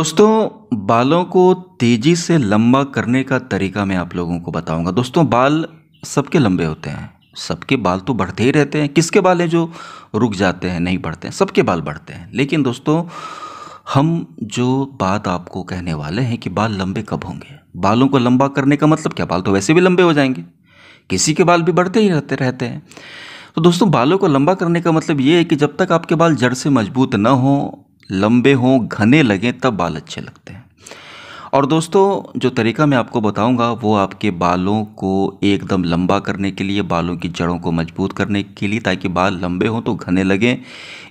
दोस्तों बालों को तेज़ी से लंबा करने का तरीका मैं आप लोगों को बताऊंगा दोस्तों बाल सबके लंबे होते हैं सबके बाल तो बढ़ते ही रहते हैं किसके बाल हैं जो रुक जाते हैं नहीं बढ़ते हैं सबके बाल बढ़ते हैं लेकिन दोस्तों हम जो बात आपको कहने वाले हैं कि बाल लंबे कब होंगे बालों को लंबा करने का मतलब क्या बाल तो वैसे भी लंबे हो जाएंगे किसी के बाल भी बढ़ते ही रहते रहते हैं तो दोस्तों बालों को लंबा करने का मतलब ये है कि जब तक आपके बाल जड़ से मजबूत न हों लंबे हों घने लगें तब बाल अच्छे लगते हैं और दोस्तों जो तरीका मैं आपको बताऊंगा वो आपके बालों को एकदम लंबा करने के लिए बालों की जड़ों को मजबूत करने के लिए ताकि बाल लंबे हों तो घने लगें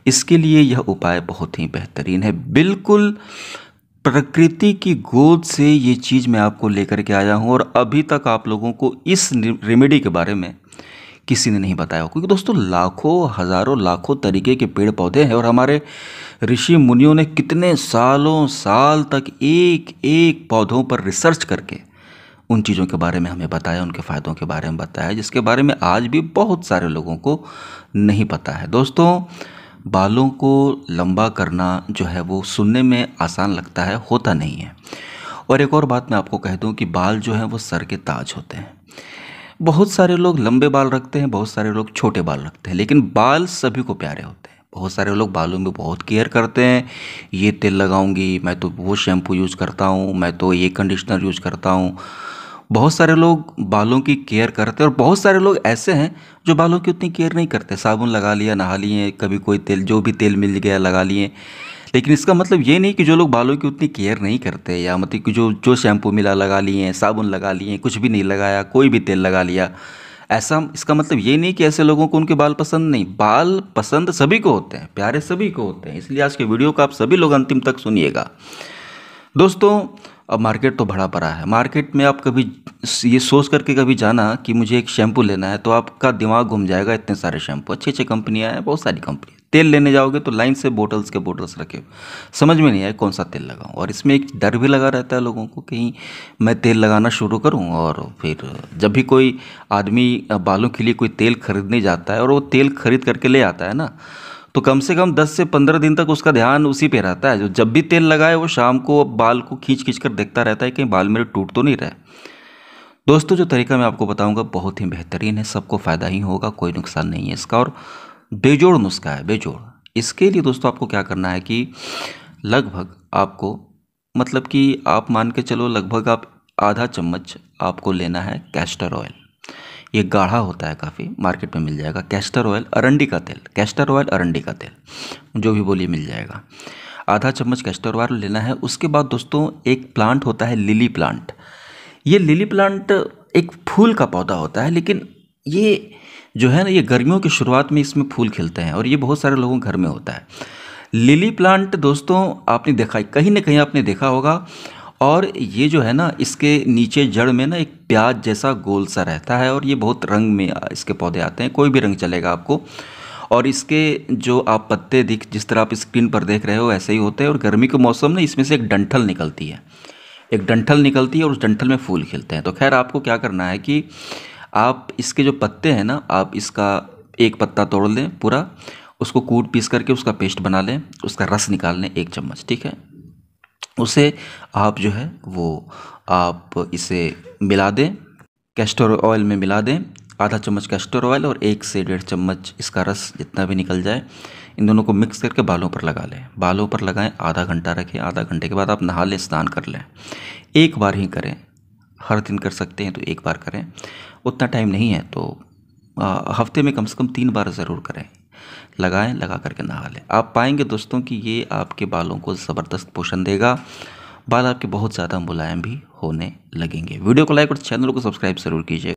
इसके लिए यह उपाय बहुत ही बेहतरीन है बिल्कुल प्रकृति की गोद से ये चीज़ मैं आपको लेकर के आया हूँ और अभी तक आप लोगों को इस रेमेडी के बारे में किसी ने नहीं बताया क्योंकि दोस्तों लाखों हज़ारों लाखों तरीके के पेड़ पौधे हैं और हमारे ऋषि मुनियों ने कितने सालों साल तक एक एक पौधों पर रिसर्च करके उन चीज़ों के बारे में हमें बताया उनके फ़ायदों के बारे में बताया जिसके बारे में आज भी बहुत सारे लोगों को नहीं पता है दोस्तों बालों को लंबा करना जो है वो सुनने में आसान लगता है होता नहीं है और एक और बात मैं आपको कह दूँ कि बाल जो हैं वो सर के ताज होते हैं बहुत सारे लोग लंबे बाल रखते हैं बहुत सारे लोग छोटे बाल रखते हैं लेकिन बाल सभी को प्यारे होते हैं बहुत सारे लोग बालों में बहुत केयर करते हैं ये तेल लगाऊंगी मैं तो वो शैम्पू यूज़ करता हूँ मैं तो ये कंडीशनर यूज़ करता हूँ बहुत सारे लोग बालों की केयर करते हैं और बहुत सारे लोग ऐसे हैं जो बालों की उतनी केयर नहीं करते साबुन लगा लिया नहा लिए कभी कोई तेल जो भी तेल मिल गया लगा लिए लेकिन इसका मतलब ये नहीं कि जो लोग बालों की उतनी केयर नहीं करते या मतलब कि जो जो शैम्पू मिला लगा लिए हैं साबुन लगा लिए हैं कुछ भी नहीं लगाया कोई भी तेल लगा लिया ऐसा इसका मतलब ये नहीं कि ऐसे लोगों को उनके बाल पसंद नहीं बाल पसंद सभी को होते हैं प्यारे सभी को होते हैं इसलिए आज के वीडियो को आप सभी लोग अंतिम तक सुनिएगा दोस्तों अब मार्केट तो भरा पड़ा है मार्केट में आप कभी ये सोच करके कभी जाना कि मुझे एक शैम्पू लेना है तो आपका दिमाग घूम जाएगा इतने सारे शैम्पू अच्छी अच्छी कंपनियाँ हैं बहुत सारी कंपनी तेल लेने जाओगे तो लाइन से बोटल्स के बोटल्स रखे समझ में नहीं आया कौन सा तेल लगाऊँ और इसमें एक डर भी लगा रहता है लोगों को कहीं मैं तेल लगाना शुरू करूँ और फिर जब भी कोई आदमी बालों के लिए कोई तेल खरीदने जाता है और वो तेल खरीद करके ले आता है ना तो कम से कम 10 से 15 दिन तक उसका ध्यान उसी पे रहता है जो जब भी तेल लगाए वो शाम को बाल को खींच खींच कर देखता रहता है कहीं बाल मेरे टूट तो नहीं रहे दोस्तों जो तरीका मैं आपको बताऊंगा बहुत ही बेहतरीन है सबको फ़ायदा ही होगा कोई नुकसान नहीं है इसका और बेजोड़ नुस्खा है बेजोड़ इसके लिए दोस्तों आपको क्या करना है कि लगभग आपको मतलब कि आप मान के चलो लगभग आप आधा चम्मच आपको लेना है कैस्टर ऑयल ये गाढ़ा होता है काफ़ी मार्केट में मिल जाएगा कैस्टर ऑयल अरंडी का तेल कैस्टर ऑयल अरंडी का तेल जो भी बोलिए मिल जाएगा आधा चम्मच कैस्टर ऑयल लेना है उसके बाद दोस्तों एक प्लांट होता है लिली प्लांट ये लिली प्लांट एक फूल का पौधा होता है लेकिन ये जो है ना ये गर्मियों की शुरुआत में इसमें फूल खिलते हैं और ये बहुत सारे लोगों के घर में होता है लिली प्लांट दोस्तों आपने देखा कहीं ना कहीं आपने देखा होगा और ये जो है ना इसके नीचे जड़ में ना एक प्याज जैसा गोल सा रहता है और ये बहुत रंग में इसके पौधे आते हैं कोई भी रंग चलेगा आपको और इसके जो आप पत्ते दिख जिस तरह आप स्क्रीन पर देख रहे हो ऐसे ही होते हैं और गर्मी के मौसम में इसमें से एक डंठल निकलती है एक डंठल निकलती है और उस डंठल में फूल खिलते हैं तो खैर आपको क्या करना है कि आप इसके जो पत्ते हैं ना आप इसका एक पत्ता तोड़ लें पूरा उसको कूट पीस करके उसका पेस्ट बना लें उसका रस निकाल लें एक चम्मच ठीक है उसे आप जो है वो आप इसे मिला दें कैस्टर ऑयल में मिला दें आधा चम्मच कैस्टर ऑयल और एक से डेढ़ चम्मच इसका रस जितना भी निकल जाए इन दोनों को मिक्स करके बालों पर लगा लें बालों पर लगाएं आधा घंटा रखें आधा घंटे के बाद आप नहा लें स्नान कर लें एक बार ही करें हर दिन कर सकते हैं तो एक बार करें उतना टाइम नहीं है तो आ, हफ्ते में कम से कम तीन बार ज़रूर करें लगाएं लगा करके नहा लें आप पाएंगे दोस्तों कि ये आपके बालों को ज़बरदस्त पोषण देगा बाल आपके बहुत ज़्यादा मुलायम भी होने लगेंगे वीडियो को लाइक और चैनल को सब्सक्राइब ज़रूर कीजिए